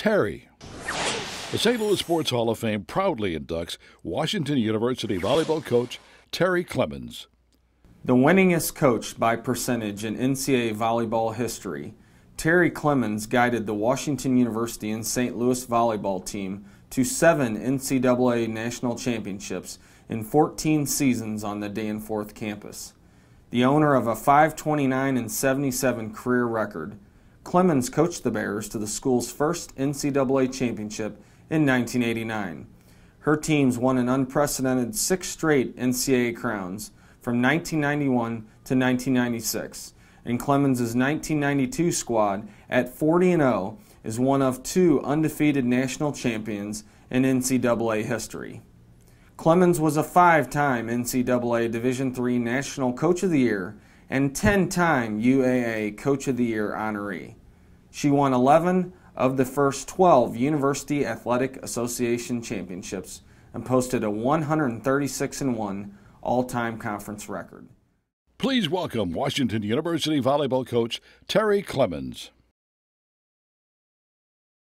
Terry. The St. Louis Sports Hall of Fame proudly inducts Washington University volleyball coach Terry Clemens. The winningest coach by percentage in NCAA volleyball history, Terry Clemens guided the Washington University and St. Louis volleyball team to seven NCAA national championships in 14 seasons on the Danforth campus. The owner of a 529 and 77 career record, Clemens coached the Bears to the school's first NCAA championship in 1989. Her teams won an unprecedented six straight NCAA crowns from 1991 to 1996, and Clemens' 1992 squad at 40 0 is one of two undefeated national champions in NCAA history. Clemens was a five time NCAA Division III National Coach of the Year and 10 time UAA Coach of the Year honoree. She won 11 of the first 12 University Athletic Association championships and posted a 136 1 all time conference record. Please welcome Washington University volleyball coach Terry Clemens.